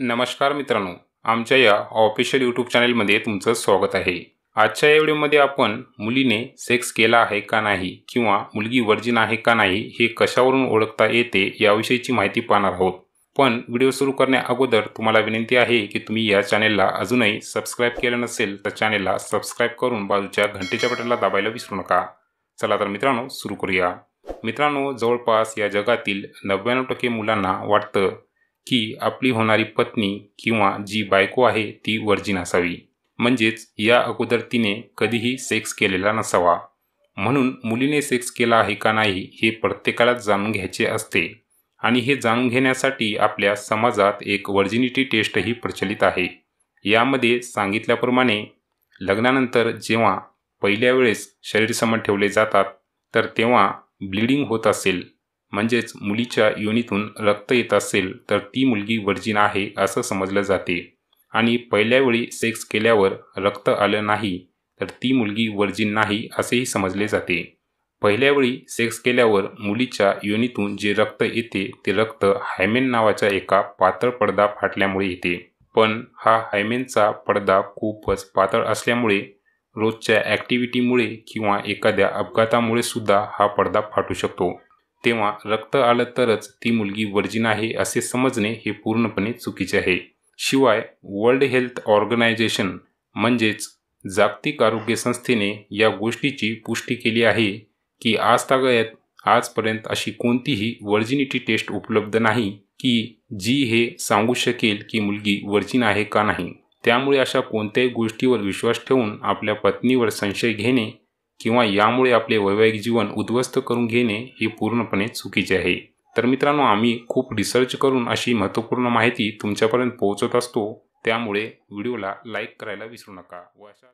नमस्कार मित्रांनो आमच्या या ऑफिशियल यूट्यूब चॅनेलमध्ये तुमचं स्वागत आहे आजच्या या व्हिडिओमध्ये आपण मुलीने सेक्स केला आहे का नाही किंवा मुलगी वर्जिन आहे का नाही हे कशावरून ओळखता येते याविषयीची माहिती पाहणार आहोत पण व्हिडिओ सुरू करण्या अगोदर तुम्हाला विनंती आहे की तुम्ही या चॅनेलला अजूनही सबस्क्राईब केलं नसेल तर चॅनेलला सबस्क्राईब करून बाजूच्या घंटेच्या बटनला दाबायला विसरू नका चला तर मित्रांनो सुरू करूया मित्रांनो जवळपास या जगातील नव्याण्णव टक्के मुलांना वाटतं की आपली होणारी पत्नी किंवा जी बायको आहे ती वर्जिन असावी म्हणजेच या अगोदर तिने कधीही सेक्स केलेला नसावा म्हणून मुलीने सेक्स केला आहे का नाही हे प्रत्येकाला जाणून घ्यायचे असते आणि हे जाणून घेण्यासाठी आपल्या समाजात एक वर्जिनिटी टेस्टही प्रचलित आहे यामध्ये सांगितल्याप्रमाणे लग्नानंतर जेव्हा पहिल्या वेळेस शरीरसमन ठेवले जातात तर तेव्हा ब्लिडिंग होत असेल म्हणजेच मुलीच्या योनीतून रक्त येत असेल तर ती मुलगी वर्जिन आहे असं समजलं जाते आणि पहिल्या वेळी सेक्स केल्यावर रक्त आलं नाही तर ती मुलगी वर्जिन नाही असेही समजले जाते पहिल्या वेळी सेक्स केल्यावर मुलीच्या योनीतून जे रक्त येते ते रक्त हायमेन नावाच्या एका पातळ पडदा फाटल्यामुळे येते पण हा हायमेनचा पडदा खूपच पातळ असल्यामुळे रोजच्या ॲक्टिव्हिटीमुळे किंवा एखाद्या अपघातामुळे सुद्धा हा पडदा फाटू शकतो तेव्हा रक्त आलं तरच ती मुलगी वर्जिन आहे असे समजणे हे पूर्णपणे चुकीचे आहे शिवाय वर्ल्ड हेल्थ ऑर्गनायझेशन म्हणजेच जागतिक आरोग्य संस्थेने या गोष्टीची पुष्टी केली आहे की आज आजतागायत आजपर्यंत अशी कोणतीही वर्जिनिटी टेस्ट उपलब्ध नाही की जी हे सांगू शकेल की मुलगी वर्जिन आहे का नाही त्यामुळे अशा कोणत्याही गोष्टीवर विश्वास ठेवून आपल्या पत्नीवर संशय घेणे किंवा यामुळे आपले वैवाहिक जीवन उद्ध्वस्त करून घेणे हे पूर्णपणे चुकीचे आहे तर मित्रांनो आम्ही खूप रिसर्च करून अशी महत्त्वपूर्ण माहिती तुमच्यापर्यंत पोहोचत असतो त्यामुळे व्हिडिओला लाईक करायला विसरू नका व अशा